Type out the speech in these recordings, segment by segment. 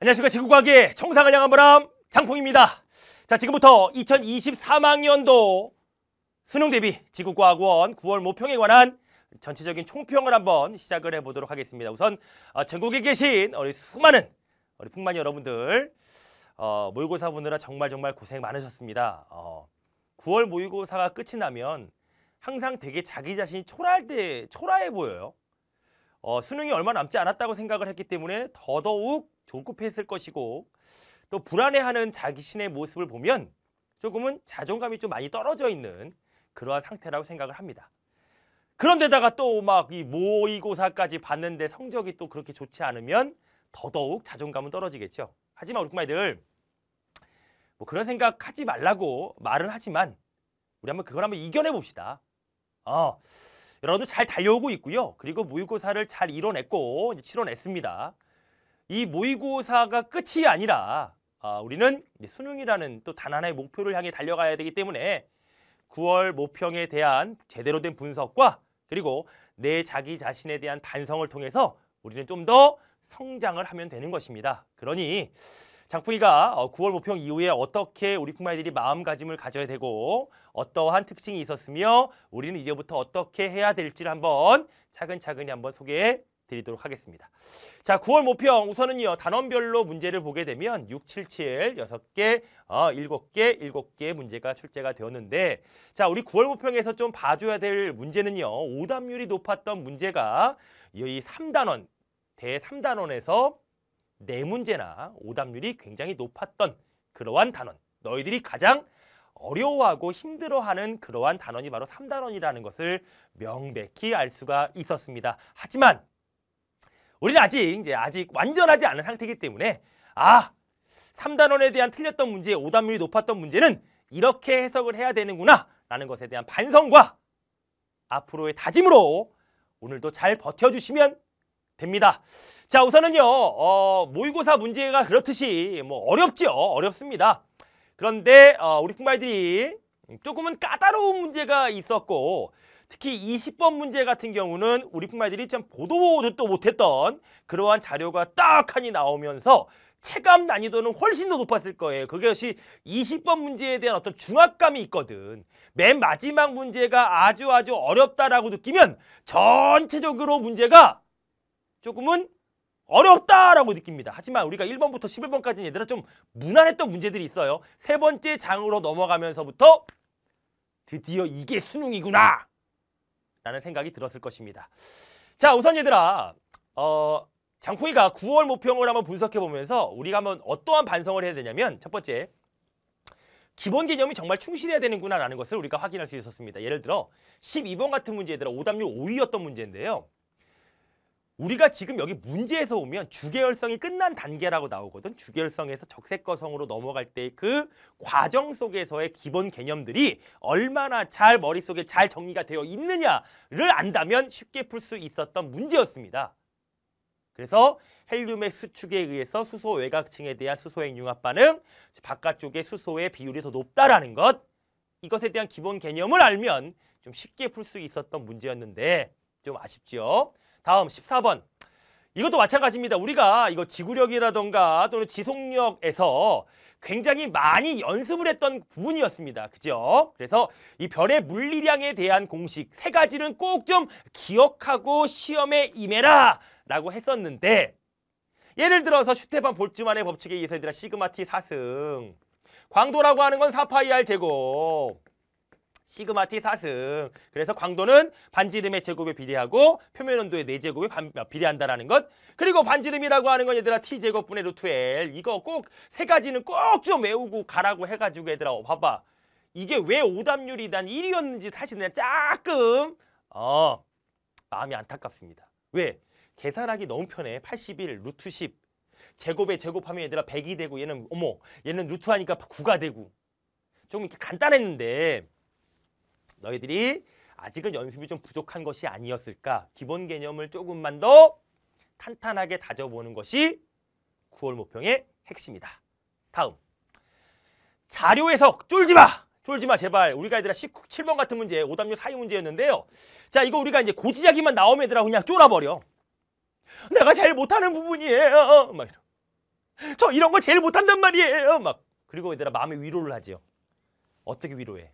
안녕하십니까 지구과학의 청상을 향한 바람 장풍입니다 자 지금부터 2023학년도 수능 대비 지구과학원 9월 모평에 관한 전체적인 총평을 한번 시작을 해보도록 하겠습니다 우선 어, 전국에 계신 우리 수많은 우리 풍만 여러분들 어, 모의고사 보느라 정말 정말 고생 많으셨습니다 어, 9월 모의고사가 끝이 나면 항상 되게 자기 자신이 초라할 때 초라해 보여요 어, 수능이 얼마 남지 않았다고 생각을 했기 때문에 더더욱 조급했을 것이고 또 불안해하는 자신의 기 모습을 보면 조금은 자존감이 좀 많이 떨어져 있는 그러한 상태라고 생각을 합니다. 그런데다가 또 막 이 모의고사까지 봤는데 성적이 또 그렇게 좋지 않으면 더더욱 자존감은 떨어지겠죠. 하지만 우리 꼬마들뭐 그런 생각 하지 말라고 말은 하지만 우리 한번 그걸 한번 이겨내 봅시다. 어, 여러분들 잘 달려오고 있고요. 그리고 모의고사를 잘 이뤄냈고 치러냈습니다. 이 모의고사가 끝이 아니라 아, 우리는 이제 수능이라는 또 단 하나의 목표를 향해 달려가야 되기 때문에 9월 모평에 대한 제대로 된 분석과 그리고 내 자기 자신에 대한 반성을 통해서 우리는 좀 더 성장을 하면 되는 것입니다. 그러니 장풍이가 9월 어, 모평 이후에 어떻게 우리 풍마이들이 마음가짐을 가져야 되고 어떠한 특징이 있었으며 우리는 이제부터 어떻게 해야 될지를 한번 차근차근히 한번 소개해 드리도록 하겠습니다. 자, 9월 모평 우선은요. 단원별로 문제를 보게 되면 6, 7, 7, 6개, 어, 7개, 7개 문제가 출제가 되었는데 자, 우리 9월 모평에서 좀 봐줘야 될 문제는요. 오답률이 높았던 문제가 이 3단원, 대3단원에서 네문제나 오답률이 굉장히 높았던 그러한 단원, 너희들이 가장 어려워하고 힘들어하는 그러한 단원이 바로 삼단원이라는 것을 명백히 알 수가 있었습니다. 하지만 우리는 아직 이제 아직 완전하지 않은 상태이기 때문에 아, 삼단원에 대한 틀렸던 문제, 오답률이 높았던 문제는 이렇게 해석을 해야 되는구나 라는 것에 대한 반성과 앞으로의 다짐으로 오늘도 잘 버텨주시면 됩니다. 자 우선은요 어, 모의고사 문제가 그렇듯이 뭐 어렵죠 어렵습니다. 그런데 어, 우리 풍발들이 조금은 까다로운 문제가 있었고 특히 20번 문제 같은 경우는 우리품만이니라참 보도도 못했던 그러한 자료가 딱하니 나오면서 체감 난이도는 훨씬 더 높았을 거예요. 그것이 20번 문제에 대한 어떤 중압감이 있거든. 맨 마지막 문제가 아주 아주 어렵다라고 느끼면 전체적으로 문제가 조금은 어렵다라고 느낍니다. 하지만 우리가 1번부터 11번까지는 얘들아 좀 무난했던 문제들이 있어요. 세 번째 장으로 넘어가면서부터 드디어 이게 수능이구나 라는 생각이 들었을 것입니다. 자, 우선 얘들아, 어, 장풍이가 9월 모평을 한번 분석해 보면서 우리가 한번 어떠한 반성을 해야 되냐면 첫 번째, 기본 개념이 정말 충실해야 되는구나라는 것을 우리가 확인할 수 있었습니다. 예를 들어 12번 같은 문제 에들어 오답률 5위였던 문제인데요. 우리가 지금 여기 문제에서 오면 주계열성이 끝난 단계라고 나오거든. 주계열성에서 적색거성으로 넘어갈 때 그 과정 속에서의 기본 개념들이 얼마나 잘 머릿속에 잘 정리가 되어 있느냐를 안다면 쉽게 풀 수 있었던 문제였습니다. 그래서 헬륨의 수축에 의해서 수소 외곽층에 대한 수소핵 융합 반응, 바깥쪽의 수소의 비율이 더 높다라는 것, 이것에 대한 기본 개념을 알면 좀 쉽게 풀 수 있었던 문제였는데 좀 아쉽죠. 다음 14번. 이것도 마찬가지입니다. 우리가 이거 지구력이라던가 또는 지속력에서 굉장히 많이 연습을 했던 부분이었습니다. 그죠? 그래서 이 별의 물리량에 대한 공식 세 가지는 꼭 좀 기억하고 시험에 임해라 라고 했었는데 예를 들어서 슈테반 볼츠만의 법칙에 의해서 얘들아 시그마 티 사승 광도라고 하는 건 4파이 알 제곱 시그마 T 사승. 그래서 광도는 반지름의 제곱에 비례하고 표면 온도의 네제곱에 어, 비례한다라는 것. 그리고 반지름이라고 하는 건 얘들아 T제곱분의 루트 L. 이거 꼭 세 가지는 꼭 좀 외우고 가라고 해가지고 얘들아 어, 봐봐. 이게 왜 오답률이 난 1위였는지 사실 은 조금 어 마음이 안타깝습니다. 왜? 계산하기 너무 편해. 81, 루트 10. 제곱에 제곱하면 얘들아 100이 되고 얘는 어머 얘는 루트 하니까 9가 되고 좀 이렇게 간단했는데 너희들이 아직은 연습이 좀 부족한 것이 아니었을까? 기본 개념을 조금만 더 탄탄하게 다져보는 것이 9월 모평의 핵심이다. 다음. 자료 해석 쫄지 마. 쫄지 마 제발. 우리가 얘들아 17번 같은 문제, 오답률 4위 문제였는데요. 자, 이거 우리가 이제 고지자기만 나오면 얘들아 그냥 쫄아버려. 내가 제일 못하는 부분이에요. 막 이런. 저 이런 거 제일 못한단 말이에요. 막 그리고 얘들아 마음의 위로를 하지요. 어떻게 위로해?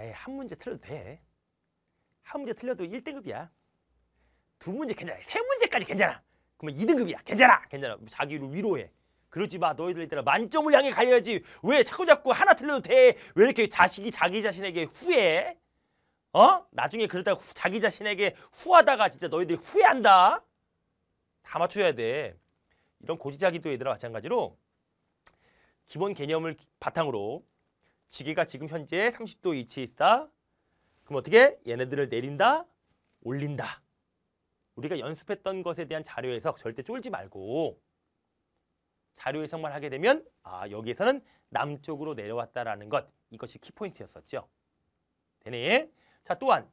에이, 한 문제 틀려도 돼. 한 문제 틀려도 1등급이야. 두 문제 괜찮아. 세 문제까지 괜찮아. 그러면 2등급이야. 괜찮아. 괜찮아. 자기를 위로해. 그러지 마. 너희들 있잖아. 만점을 향해 가려야지. 왜 자꾸 자꾸 하나 틀려도 돼. 왜 이렇게 자식이 자기 자신에게 후회? 어? 나중에 그러다 후, 자기 자신에게 후하다가 진짜 너희들 이 후회한다. 다 맞춰야 돼. 이런 고지자기도 얘들아 마찬가지로 기본 개념을 바탕으로 지게가 지금 현재 30도 위치에 있다. 그럼 어떻게 얘네들을 내린다, 올린다. 우리가 연습했던 것에 대한 자료 해석 절대 쫄지 말고 자료 해석만 하게 되면 아 여기에서는 남쪽으로 내려왔다라는 것 이것이 키포인트였었죠. 되네. 자 또한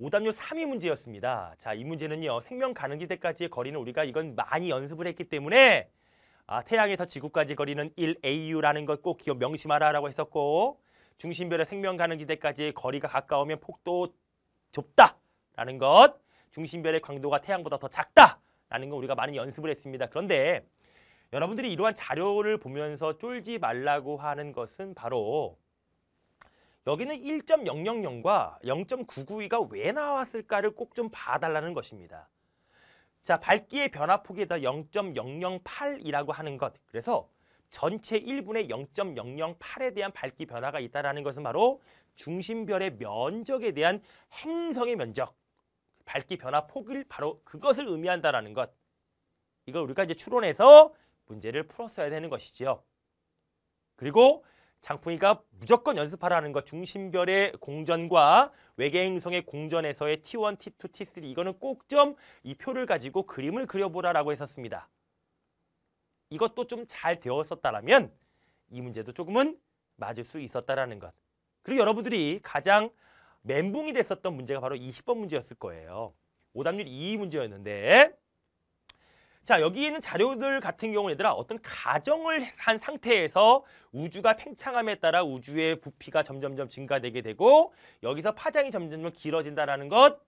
오답률 3위 문제였습니다. 자 이 문제는요 생명 가는 지대까지의 거리는 우리가 이건 많이 연습을 했기 때문에 아, 태양에서 지구까지 거리는 1AU라는 것 꼭 기억 명심하라라고 했었고 중심별의 생명 가능 지대까지의 거리가 가까우면 폭도 좁다라는 것 중심별의 광도가 태양보다 더 작다라는 건 우리가 많이 연습을 했습니다. 그런데 여러분들이 이러한 자료를 보면서 쫄지 말라고 하는 것은 바로 여기는 1.000과 0.992가 왜 나왔을까를 꼭 좀 봐달라는 것입니다. 자, 밝기의 변화폭에다 0.008이라고 하는 것. 그래서 전체 1분의 0.008에 대한 밝기 변화가 있다는 것은 바로 중심별의 면적에 대한 행성의 면적, 밝기 변화 폭을 바로 그것을 의미한다는 라 것. 이걸 우리가 이제 추론해서 문제를 풀었어야 되는 것이지요. 그리고 장풍이가 무조건 연습하라는 것 중심별의 공전과 외계행성의 공전에서의 T1, T2, T3 이거는 꼭 좀 이 표를 가지고 그림을 그려보라라고 했었습니다. 이것도 좀 잘 되었었다라면 이 문제도 조금은 맞을 수 있었다라는 것. 그리고 여러분들이 가장 멘붕이 됐었던 문제가 바로 20번 문제였을 거예요. 오답률 2 문제였는데 자 여기 있는 자료들 같은 경우 얘들아 어떤 가정을 한 상태에서 우주가 팽창함에 따라 우주의 부피가 점점점 증가되게 되고 여기서 파장이 점점점 길어진다라는 것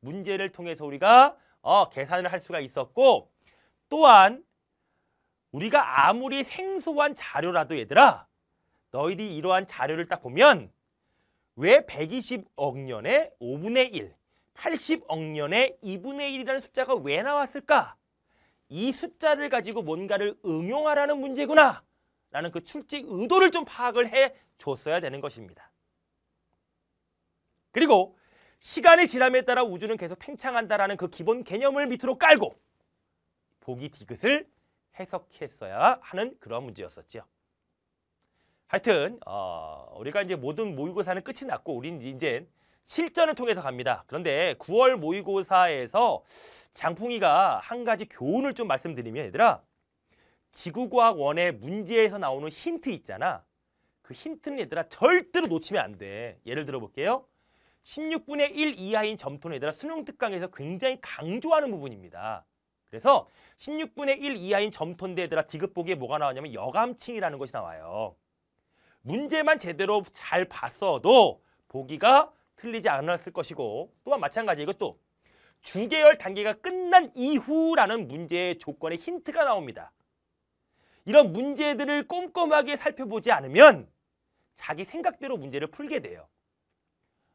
문제를 통해서 우리가 어, 계산을 할 수가 있었고 또한 우리가 아무리 생소한 자료라도 얘들아 너희들이 이러한 자료를 딱 보면 왜 120억 년에 5분의 1, 80억 년에 2분의 1이라는 숫자가 왜 나왔을까? 이 숫자를 가지고 뭔가를 응용하라는 문제구나 라는 그출직 의도를 좀 파악을 해줬어야 되는 것입니다. 그리고 시간이 지남에 따라 우주는 계속 팽창한다라는 그 기본 개념을 밑으로 깔고 보기 디귿을 해석했어야 하는 그런 문제였었지 하여튼 어, 우리가 이제 모든 모의고사는 끝이 났고 우리는 이제 실전을 통해서 갑니다. 그런데 9월 모의고사에서 장풍이가 한 가지 교훈을 좀 말씀드리면 얘들아 지구과학원의 문제에서 나오는 힌트 있잖아. 그 힌트는 얘들아 절대로 놓치면 안 돼. 예를 들어볼게요. 16분의 1 이하인 점토는 얘들아 수능 특강에서 굉장히 강조하는 부분입니다. 그래서 16분의 1 이하인 점토인데 얘들아 디귿보기에 뭐가 나왔냐면 여감칭이라는 것이 나와요. 문제만 제대로 잘 봤어도 보기가 틀리지 않았을 것이고 또한 마찬가지 이것도 주계열 단계가 끝난 이후라는 문제의 조건에 힌트가 나옵니다. 이런 문제들을 꼼꼼하게 살펴보지 않으면 자기 생각대로 문제를 풀게 돼요.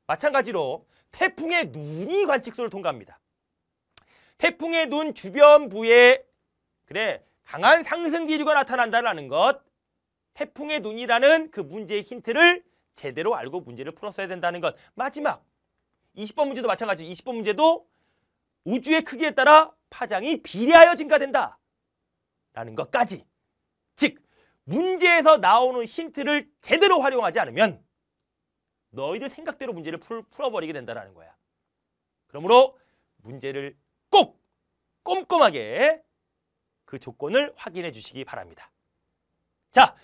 마찬가지로 태풍의 눈이 관측소를 통과합니다. 태풍의 눈 주변부에 그래 강한 상승 기류가 나타난다는것 태풍의 눈이라는 그 문제의 힌트를 제대로 알고 문제를 풀었어야 된다는 것. 마지막 20번 문제도 마찬가지. 20번 문제도 우주의 크기에 따라 파장이 비례하여 증가된다. 라는 것까지. 즉 문제에서 나오는 힌트를 제대로 활용하지 않으면 너희들 생각대로 문제를 풀, 풀어버리게 된다는 거야. 그러므로 문제를 꼭 꼼꼼하게 그 조건을 확인해 주시기 바랍니다. 자,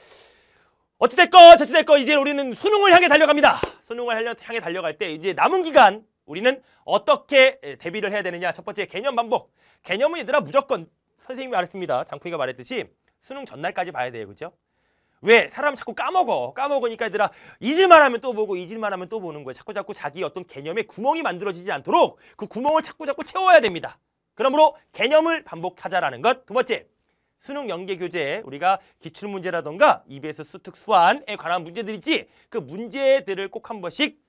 어찌됐건 저찌됐건 이제 우리는 수능을 향해 달려갑니다. 수능을 향해 달려갈 때 이제 남은 기간 우리는 어떻게 대비를 해야 되느냐 첫 번째 개념 반복 개념은 얘들아 무조건 선생님이 말했습니다. 장풍이가 말했듯이 수능 전날까지 봐야 돼요. 그죠? 왜? 사람 자꾸 까먹어. 까먹으니까 얘들아 잊을만 하면 또 보고 잊을만 하면 또 보는 거야 자꾸 자꾸 자기 어떤 개념에 구멍이 만들어지지 않도록 그 구멍을 자꾸 자꾸 채워야 됩니다. 그러므로 개념을 반복하자라는 것. 두 번째, 수능 연계 교재 우리가 기출 문제라던가 EBS 수특 수완에 관한 문제들 있지 그 문제들을 꼭 한 번씩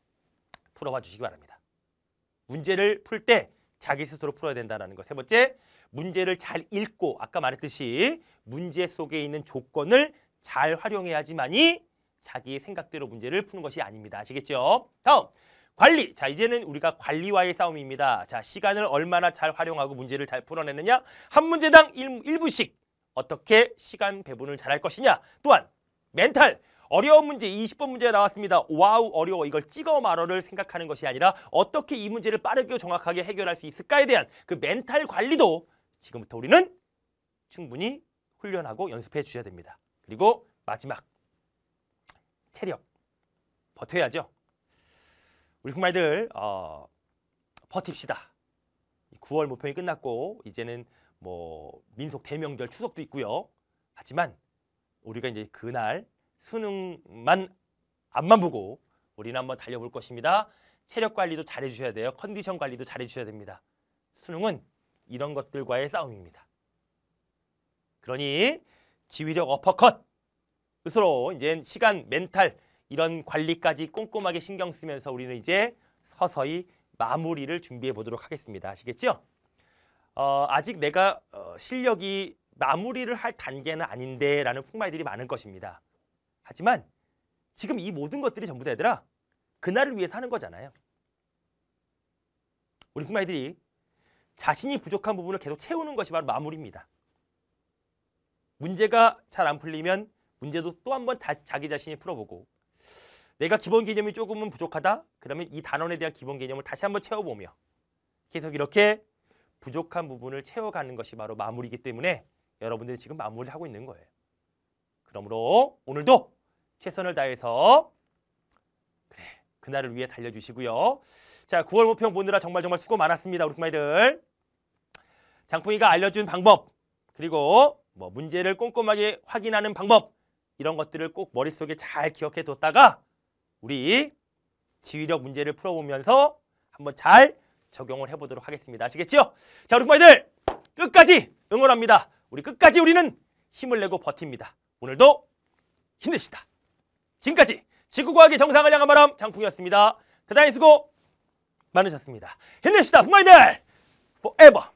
풀어봐 주시기 바랍니다. 문제를 풀 때 자기 스스로 풀어야 된다는 거세 번째, 문제를 잘 읽고 아까 말했듯이 문제 속에 있는 조건을 잘 활용해야지만이 자기의 생각대로 문제를 푸는 것이 아닙니다. 아시겠죠? 다음, 관리. 자, 이제는 우리가 관리와의 싸움입니다. 자, 시간을 얼마나 잘 활용하고 문제를 잘 풀어내느냐. 한 문제당 일부씩 어떻게 시간 배분을 잘할 것이냐 또한 멘탈 어려운 문제 20번 문제가 나왔습니다. 와우 어려워 이걸 찍어 말어를 생각하는 것이 아니라 어떻게 이 문제를 빠르게 정확하게 해결할 수 있을까에 대한 그 멘탈 관리도 지금부터 우리는 충분히 훈련하고 연습해 주셔야 됩니다. 그리고 마지막 체력 버텨야죠. 우리 정말들 어, 버팁시다. 9월 모평이 끝났고 이제는 뭐 민속 대명절 추석도 있고요. 하지만 우리가 이제 그날 수능만 앞만 보고 우리는 한번 달려볼 것입니다. 체력 관리도 잘해 주셔야 돼요. 컨디션 관리도 잘해 주셔야 됩니다. 수능은 이런 것들과의 싸움입니다. 그러니 지휘력 어퍼컷 으로 이제 시간, 멘탈 이런 관리까지 꼼꼼하게 신경 쓰면서 우리는 이제 서서히 마무리를 준비해 보도록 하겠습니다. 아시겠죠? 어, 아직 내가 어, 실력이 마무리를 할 단계는 아닌데 라는 풍마이들이 많을 것입니다. 하지만 지금 이 모든 것들이 전부 다얘들 그날을 위해서 하는 거잖아요. 우리 풍마들이 자신이 부족한 부분을 계속 채우는 것이 바로 마무리입니다. 문제가 잘 안 풀리면 문제도 또 한 번 다시 자기 자신이 풀어보고 내가 기본 개념이 조금은 부족하다? 그러면 이 단원에 대한 기본 개념을 다시 한번 채워보며 계속 이렇게 부족한 부분을 채워가는 것이 바로 마무리이기 때문에 여러분들이 지금 마무리를 하고 있는 거예요. 그러므로 오늘도 최선을 다해서 그래 그날을 위해 달려주시고요. 자 9월 모평 보느라 정말 정말 수고 많았습니다. 우리 스마이들 장풍이가 알려준 방법 그리고 뭐 문제를 꼼꼼하게 확인하는 방법 이런 것들을 꼭 머릿속에 잘 기억해 뒀다가 우리 지휘력 문제를 풀어보면서 한번 잘 적용을 해보도록 하겠습니다. 아시겠지 자, 우리 부모들 끝까지 응원합니다. 우리 끝까지 우리는 힘을 내고 버팁니다. 오늘도 힘내시다. 지금까지 지구과학의 정상을 향한 바람 장풍이었습니다. 대단히 수고 많으셨습니다. 힘내시다 부모님들! Forever!